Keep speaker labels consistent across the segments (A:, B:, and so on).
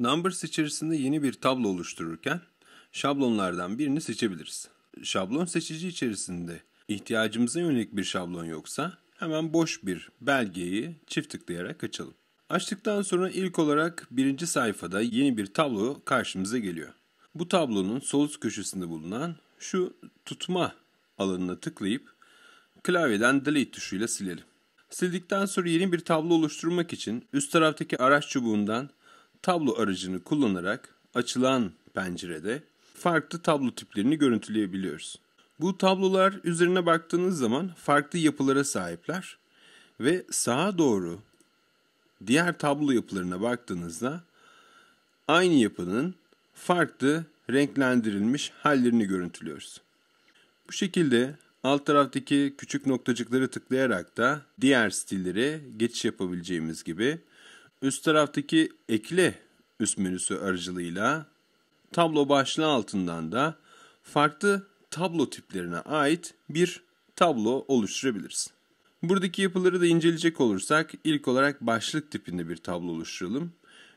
A: Numbers içerisinde yeni bir tablo oluştururken şablonlardan birini seçebiliriz. Şablon seçici içerisinde ihtiyacımıza yönelik bir şablon yoksa hemen boş bir belgeyi çift tıklayarak açalım. Açtıktan sonra ilk olarak birinci sayfada yeni bir tablo karşımıza geliyor. Bu tablonun sol üst köşesinde bulunan şu tutma alanına tıklayıp klavyeden delete tuşuyla silelim. Sildikten sonra yeni bir tablo oluşturmak için üst taraftaki araç çubuğundan tablo aracını kullanarak açılan pencerede farklı tablo tiplerini görüntüleyebiliyoruz. Bu tablolar üzerine baktığınız zaman farklı yapılara sahipler ve sağa doğru diğer tablo yapılarına baktığınızda aynı yapının farklı renklendirilmiş hallerini görüntülüyoruz. Bu şekilde alt taraftaki küçük noktacıkları tıklayarak da diğer stillere geçiş yapabileceğimiz gibi Üst taraftaki ekle üst menüsü aracılığıyla tablo başlığı altından da farklı tablo tiplerine ait bir tablo oluşturabiliriz. Buradaki yapıları da inceleyecek olursak ilk olarak başlık tipinde bir tablo oluşturalım.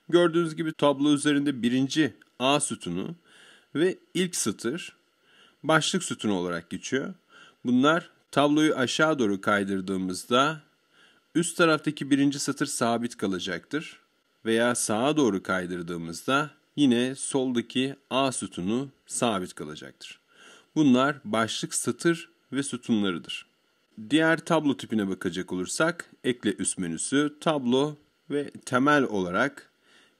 A: Gördüğünüz gibi tablo üzerinde birinci A sütunu ve ilk satır başlık sütunu olarak geçiyor. Bunlar tabloyu aşağı doğru kaydırdığımızda Üst taraftaki birinci satır sabit kalacaktır veya sağa doğru kaydırdığımızda yine soldaki A sütunu sabit kalacaktır. Bunlar başlık satır ve sütunlarıdır. Diğer tablo tipine bakacak olursak ekle üst menüsü, tablo ve temel olarak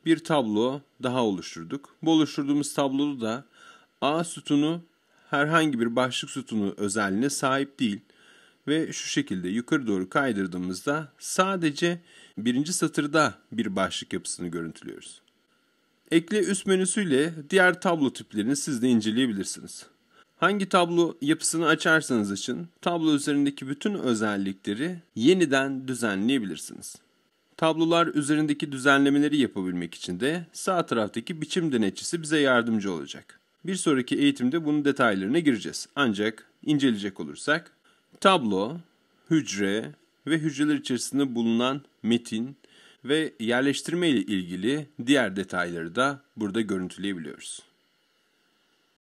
A: bir tablo daha oluşturduk. Bu oluşturduğumuz tabloda da A sütunu herhangi bir başlık sütunu özelliğine sahip değil ve şu şekilde yukarı doğru kaydırdığımızda sadece birinci satırda bir başlık yapısını görüntülüyoruz. Ekle üst menüsüyle diğer tablo tiplerini siz de inceleyebilirsiniz. Hangi tablo yapısını açarsanız için tablo üzerindeki bütün özellikleri yeniden düzenleyebilirsiniz. Tablolar üzerindeki düzenlemeleri yapabilmek için de sağ taraftaki biçim denetçisi bize yardımcı olacak. Bir sonraki eğitimde bunun detaylarına gireceğiz. Ancak inceleyecek olursak Tablo, hücre ve hücreler içerisinde bulunan metin ve yerleştirme ile ilgili diğer detayları da burada görüntüleyebiliyoruz.